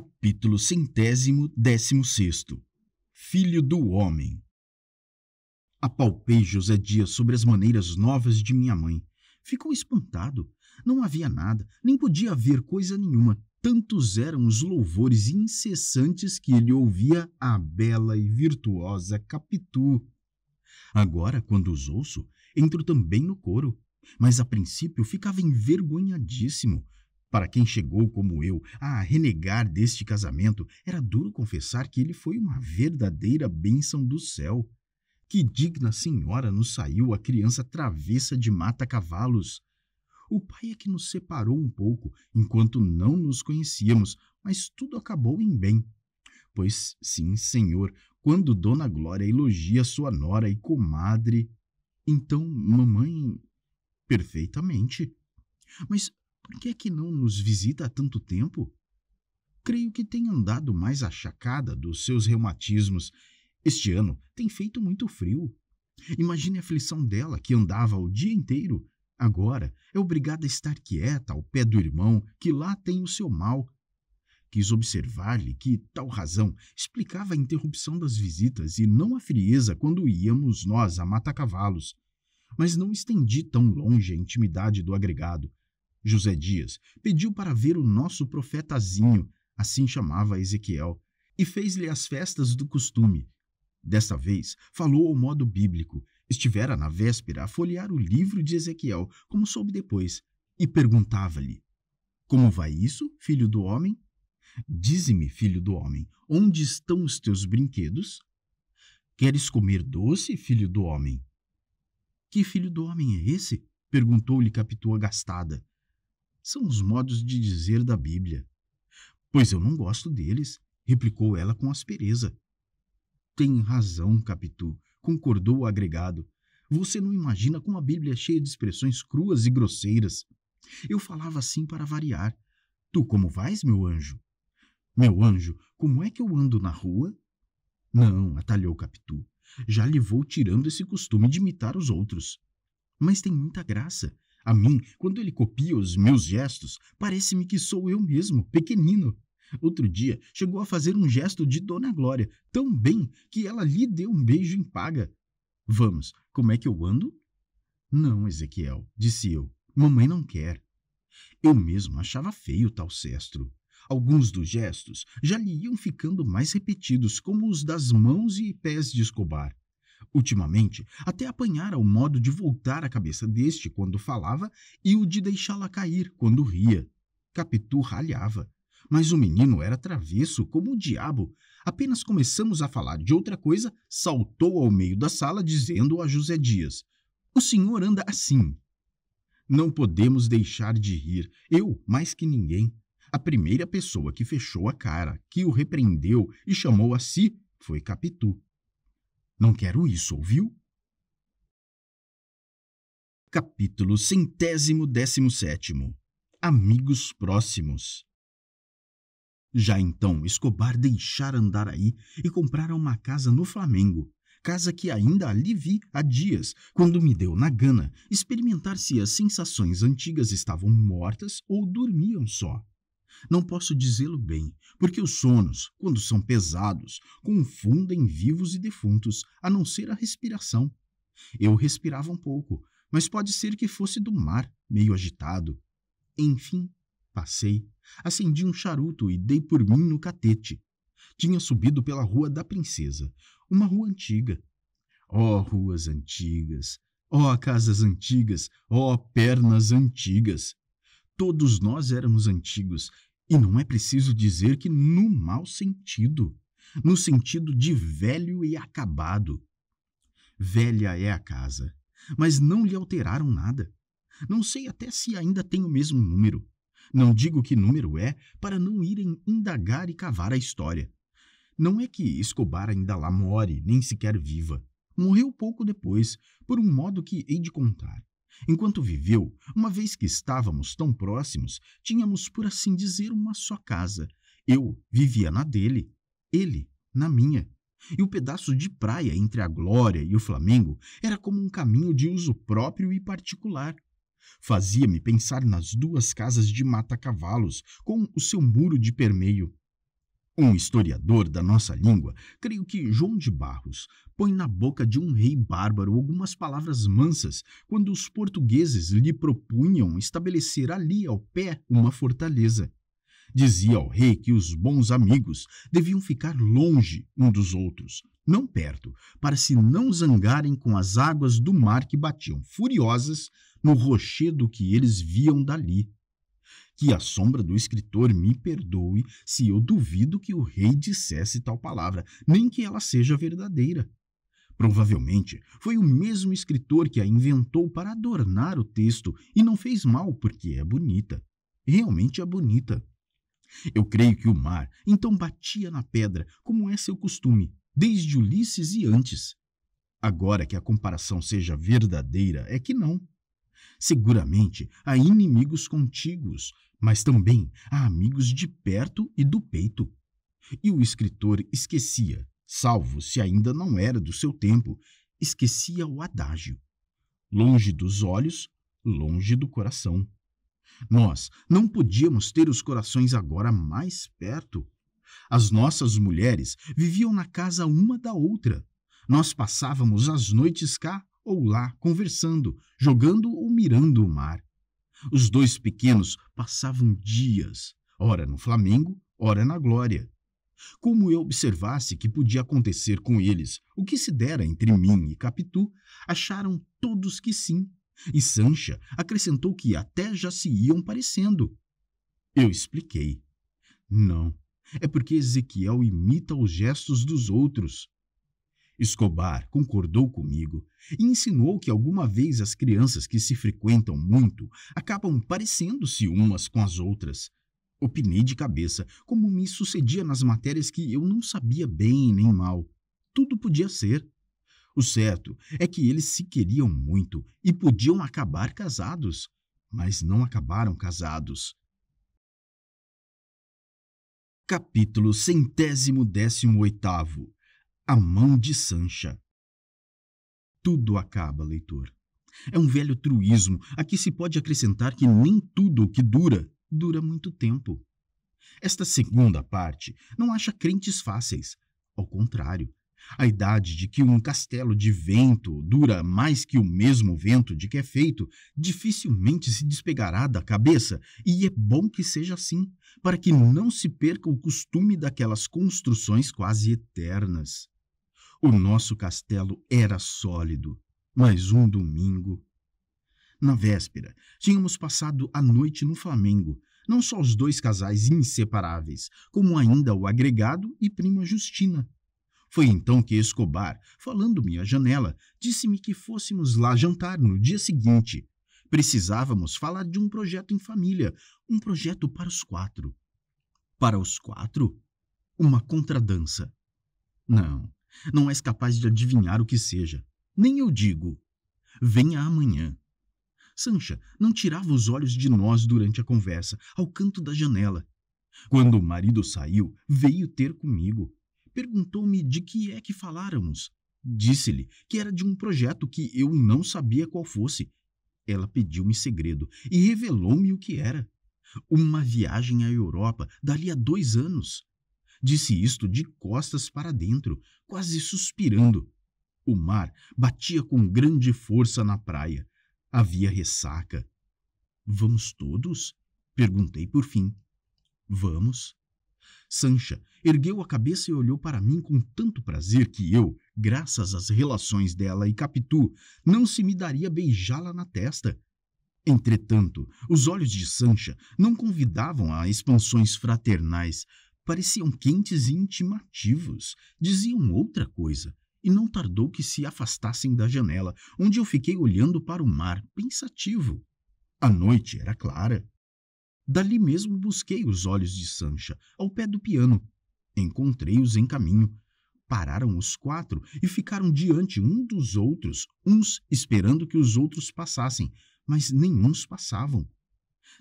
capítulo centésimo décimo sexto Filho do Homem Apalpei José Dias sobre as maneiras novas de minha mãe. Ficou espantado. Não havia nada, nem podia haver coisa nenhuma. Tantos eram os louvores incessantes que ele ouvia à bela e virtuosa Capitu. Agora, quando os ouço, entro também no coro, mas a princípio ficava envergonhadíssimo, para quem chegou como eu a renegar deste casamento, era duro confessar que ele foi uma verdadeira bênção do céu. Que digna senhora nos saiu a criança travessa de mata-cavalos! O pai é que nos separou um pouco, enquanto não nos conhecíamos, mas tudo acabou em bem. Pois sim, senhor, quando Dona Glória elogia sua nora e comadre. Então, mamãe. Perfeitamente. Mas por que é que não nos visita há tanto tempo? Creio que tem andado mais achacada dos seus reumatismos. Este ano tem feito muito frio. Imagine a aflição dela, que andava o dia inteiro. Agora é obrigada a estar quieta ao pé do irmão, que lá tem o seu mal. Quis observar-lhe que tal razão explicava a interrupção das visitas e não a frieza quando íamos nós a mata-cavalos. Mas não estendi tão longe a intimidade do agregado José Dias, pediu para ver o nosso profetazinho, assim chamava Ezequiel, e fez-lhe as festas do costume. Desta vez, falou ao modo bíblico. Estivera na véspera a folhear o livro de Ezequiel, como soube depois, e perguntava-lhe: Como vai isso, filho do homem? Dize-me, filho do homem, onde estão os teus brinquedos? Queres comer doce, filho do homem? Que filho do homem é esse? perguntou-lhe Capitu agastada. São os modos de dizer da Bíblia. Pois eu não gosto deles, replicou ela com aspereza. Tem razão, Capitu, concordou o agregado. Você não imagina como a Bíblia é cheia de expressões cruas e grosseiras. Eu falava assim para variar. Tu como vais, meu anjo? Meu anjo, como é que eu ando na rua? Não, atalhou Capitu. Já lhe vou tirando esse costume de imitar os outros. Mas tem muita graça, a mim, quando ele copia os meus gestos, parece-me que sou eu mesmo, pequenino. Outro dia, chegou a fazer um gesto de Dona Glória, tão bem que ela lhe deu um beijo em paga. Vamos, como é que eu ando? Não, Ezequiel, disse eu. Mamãe não quer. Eu mesmo achava feio tal cestro. Alguns dos gestos já lhe iam ficando mais repetidos, como os das mãos e pés de Escobar. Ultimamente, até apanhara o modo de voltar a cabeça deste quando falava e o de deixá-la cair quando ria. Capitu ralhava. Mas o menino era travesso como o diabo. Apenas começamos a falar de outra coisa, saltou ao meio da sala dizendo a José Dias: O senhor anda assim. Não podemos deixar de rir, eu mais que ninguém. A primeira pessoa que fechou a cara, que o repreendeu e chamou a si, foi Capitu. Não quero isso, ouviu? Capítulo centésimo décimo sétimo Amigos próximos Já então, Escobar deixara Andaraí e comprara uma casa no Flamengo, casa que ainda ali vi há dias, quando me deu na gana experimentar se as sensações antigas estavam mortas ou dormiam só. Não posso dizê-lo bem, porque os sonos, quando são pesados, confundem vivos e defuntos, a não ser a respiração. Eu respirava um pouco, mas pode ser que fosse do mar, meio agitado. Enfim, passei, acendi um charuto e dei por mim no catete. Tinha subido pela Rua da Princesa, uma rua antiga. Oh, ruas antigas! Oh, casas antigas! Oh, pernas antigas! Todos nós éramos antigos e não é preciso dizer que no mau sentido, no sentido de velho e acabado. Velha é a casa, mas não lhe alteraram nada. Não sei até se ainda tem o mesmo número. Não digo que número é para não irem indagar e cavar a história. Não é que Escobar ainda lá more, nem sequer viva. Morreu pouco depois, por um modo que hei de contar. Enquanto viveu, uma vez que estávamos tão próximos, tínhamos, por assim dizer, uma só casa. Eu vivia na dele, ele na minha. E o pedaço de praia entre a Glória e o Flamengo era como um caminho de uso próprio e particular. Fazia-me pensar nas duas casas de mata-cavalos, com o seu muro de permeio. Um historiador da nossa língua, creio que João de Barros, põe na boca de um rei bárbaro algumas palavras mansas quando os portugueses lhe propunham estabelecer ali ao pé uma fortaleza. Dizia ao rei que os bons amigos deviam ficar longe um dos outros, não perto, para se não zangarem com as águas do mar que batiam furiosas no rochedo que eles viam dali. Que a sombra do escritor me perdoe se eu duvido que o rei dissesse tal palavra, nem que ela seja verdadeira. Provavelmente foi o mesmo escritor que a inventou para adornar o texto e não fez mal porque é bonita. Realmente é bonita. Eu creio que o mar então batia na pedra, como é seu costume, desde Ulisses e antes. Agora que a comparação seja verdadeira, é que não. Seguramente há inimigos contíguos, mas também há amigos de perto e do peito. E o escritor esquecia, salvo se ainda não era do seu tempo, esquecia o adágio. Longe dos olhos, longe do coração. Nós não podíamos ter os corações agora mais perto. As nossas mulheres viviam na casa uma da outra. Nós passávamos as noites cá, ou lá, conversando, jogando ou mirando o mar. Os dois pequenos passavam dias, ora no Flamengo, ora na Glória. Como eu observasse que podia acontecer com eles o que se dera entre mim e Capitu, acharam todos que sim, e Sancha acrescentou que até já se iam parecendo. Eu expliquei. Não, é porque Ezequiel imita os gestos dos outros. Escobar concordou comigo e insinuou que alguma vez as crianças que se frequentam muito acabam parecendo-se umas com as outras. Opinei de cabeça, como me sucedia nas matérias que eu não sabia bem nem mal. Tudo podia ser. O certo é que eles se queriam muito e podiam acabar casados, mas não acabaram casados. Capítulo centésimo décimo oitavo a mão de Sancha. Tudo acaba, leitor. É um velho truísmo a que se pode acrescentar que nem tudo o que dura, dura muito tempo. Esta segunda parte não acha crentes fáceis. Ao contrário, a idade de que um castelo de vento dura mais que o mesmo vento de que é feito dificilmente se despegará da cabeça, e é bom que seja assim, para que não se perca o costume daquelas construções quase eternas. O nosso castelo era sólido, mas um domingo. Na véspera, tínhamos passado a noite no Flamengo, não só os dois casais inseparáveis, como ainda o agregado e prima Justina. Foi então que Escobar, falando-me à janela, disse-me que fôssemos lá jantar no dia seguinte. Precisávamos falar de um projeto em família, um projeto para os quatro. Para os quatro? Uma contradança. Não, não és capaz de adivinhar o que seja. Nem eu digo. Venha amanhã. Sancha não tirava os olhos de nós durante a conversa, ao canto da janela. Quando o marido saiu, veio ter comigo. Perguntou-me de que é que faláramos. Disse-lhe que era de um projeto que eu não sabia qual fosse. Ela pediu-me segredo e revelou-me o que era. Uma viagem à Europa dali a dois anos. Disse isto de costas para dentro, quase suspirando. O mar batia com grande força na praia. Havia ressaca. Vamos todos? Perguntei por fim. Vamos. Sancha ergueu a cabeça e olhou para mim com tanto prazer que eu, graças às relações dela e Capitu, não se me daria beijá-la na testa. Entretanto, os olhos de Sancha não convidavam a expansões fraternais, pareciam quentes e intimativos. Diziam outra coisa, e não tardou que se afastassem da janela, onde eu fiquei olhando para o mar, pensativo. A noite era clara. Dali mesmo busquei os olhos de Sancha, ao pé do piano. Encontrei-os em caminho. Pararam os quatro e ficaram diante um dos outros, uns esperando que os outros passassem, mas nenhum passavam.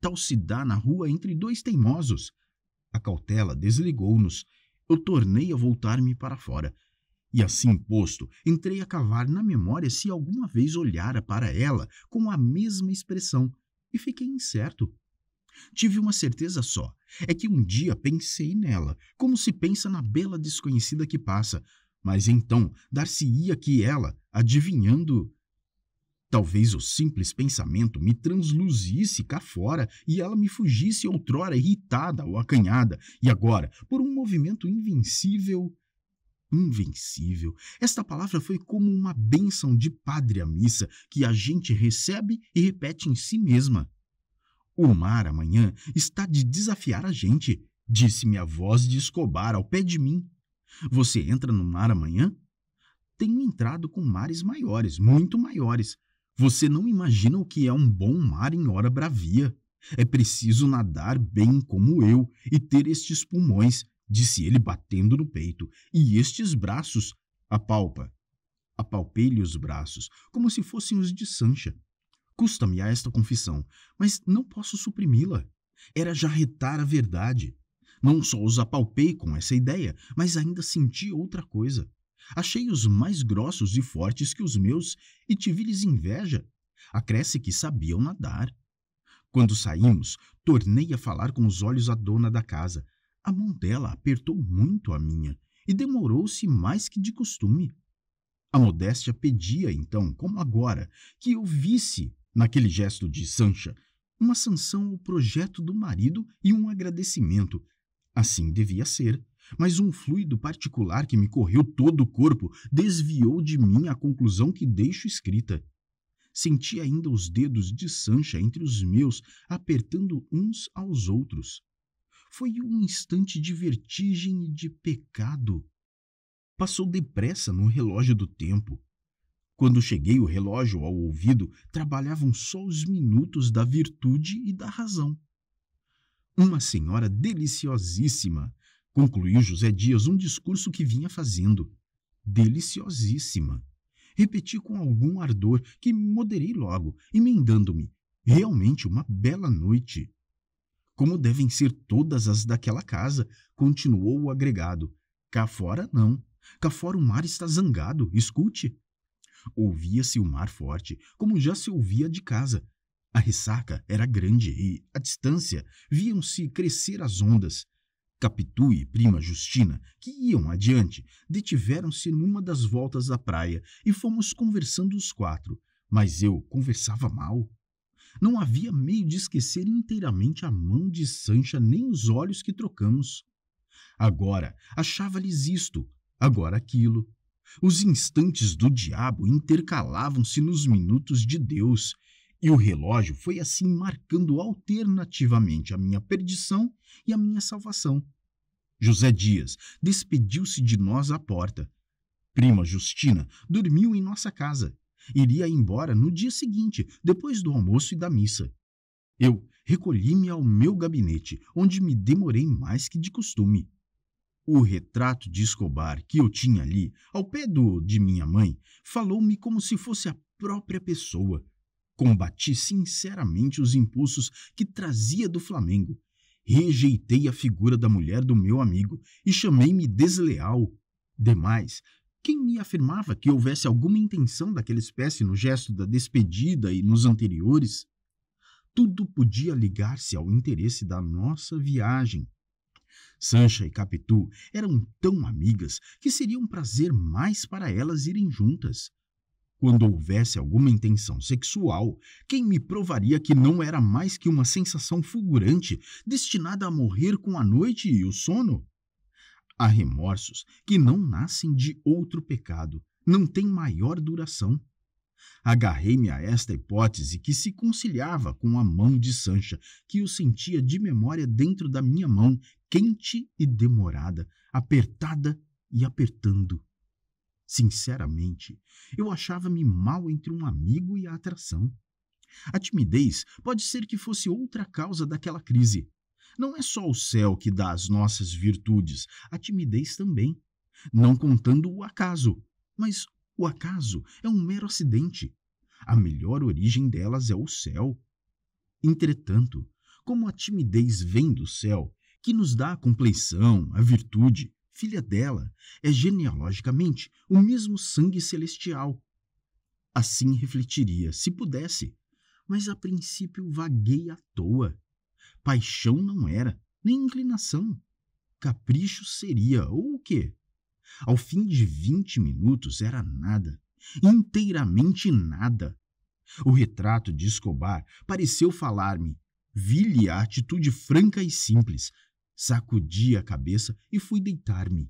Tal se dá na rua entre dois teimosos. A cautela desligou-nos. Eu tornei a voltar-me para fora. E assim posto, entrei a cavar na memória se alguma vez olhara para ela com a mesma expressão, e fiquei incerto. Tive uma certeza só, é que um dia pensei nela, como se pensa na bela desconhecida que passa, mas então dar-se-ia que ela, adivinhando, Talvez o simples pensamento me transluzisse cá fora e ela me fugisse outrora irritada ou acanhada, e agora, por um movimento invencível. Invencível. Esta palavra foi como uma bênção de padre à missa que a gente recebe e repete em si mesma. O mar amanhã está de desafiar a gente, disse-me a voz de Escobar ao pé de mim. Você entra no mar amanhã? Tenho entrado com mares maiores, muito maiores, você não imagina o que é um bom mar em hora bravia. É preciso nadar bem como eu e ter estes pulmões, disse ele batendo no peito, e estes braços. Apalpa. Apalpei-lhe os braços, como se fossem os de Sancha. Custa-me a esta confissão, mas não posso suprimi-la. Era jarretar a verdade. Não só os apalpei com essa ideia, mas ainda senti outra coisa. Achei-os mais grossos e fortes que os meus e tive-lhes inveja. Acresce que sabiam nadar. Quando saímos, tornei a falar com os olhos à dona da casa. A mão dela apertou muito a minha e demorou-se mais que de costume. A modéstia pedia, então, como agora, que eu visse, naquele gesto de Sancha, uma sanção ao projeto do marido e um agradecimento. Assim devia ser mas um fluido particular que me correu todo o corpo desviou de mim a conclusão que deixo escrita. Senti ainda os dedos de Sancha entre os meus, apertando uns aos outros. Foi um instante de vertigem e de pecado. Passou depressa no relógio do tempo. Quando cheguei o relógio ao ouvido, trabalhavam só os minutos da virtude e da razão. Uma senhora deliciosíssima, Concluiu José Dias um discurso que vinha fazendo. Deliciosíssima. Repeti com algum ardor, que moderei logo, emendando-me. Realmente uma bela noite. Como devem ser todas as daquela casa, continuou o agregado. Cá fora, não. Cá fora o mar está zangado, escute. Ouvia-se o mar forte, como já se ouvia de casa. A ressaca era grande e, à distância, viam-se crescer as ondas. Capitu e prima Justina, que iam adiante, detiveram-se numa das voltas da praia e fomos conversando os quatro, mas eu conversava mal. Não havia meio de esquecer inteiramente a mão de Sancha nem os olhos que trocamos. Agora achava-lhes isto, agora aquilo. Os instantes do diabo intercalavam-se nos minutos de Deus, e o relógio foi assim marcando alternativamente a minha perdição e a minha salvação. José Dias despediu-se de nós à porta. Prima Justina dormiu em nossa casa. Iria embora no dia seguinte, depois do almoço e da missa. Eu recolhi-me ao meu gabinete, onde me demorei mais que de costume. O retrato de Escobar que eu tinha ali, ao pé do de minha mãe, falou-me como se fosse a própria pessoa. Combati sinceramente os impulsos que trazia do Flamengo. Rejeitei a figura da mulher do meu amigo e chamei-me desleal. Demais, quem me afirmava que houvesse alguma intenção daquela espécie no gesto da despedida e nos anteriores? Tudo podia ligar-se ao interesse da nossa viagem. Sancha e Capitu eram tão amigas que seria um prazer mais para elas irem juntas. Quando houvesse alguma intenção sexual, quem me provaria que não era mais que uma sensação fulgurante, destinada a morrer com a noite e o sono? Há remorsos que não nascem de outro pecado, não têm maior duração. Agarrei-me a esta hipótese que se conciliava com a mão de Sancha, que o sentia de memória dentro da minha mão, quente e demorada, apertada e apertando. Sinceramente, eu achava-me mal entre um amigo e a atração. A timidez pode ser que fosse outra causa daquela crise. Não é só o céu que dá as nossas virtudes, a timidez também. Não contando o acaso. Mas o acaso é um mero acidente. A melhor origem delas é o céu. Entretanto, como a timidez vem do céu, que nos dá a compleição, a virtude, filha dela, é genealogicamente o mesmo sangue celestial. Assim refletiria, se pudesse, mas a princípio vaguei à toa. Paixão não era, nem inclinação. Capricho seria, ou o quê? Ao fim de vinte minutos era nada, inteiramente nada. O retrato de Escobar pareceu falar-me. Vi-lhe a atitude franca e simples, sacudi a cabeça e fui deitar-me.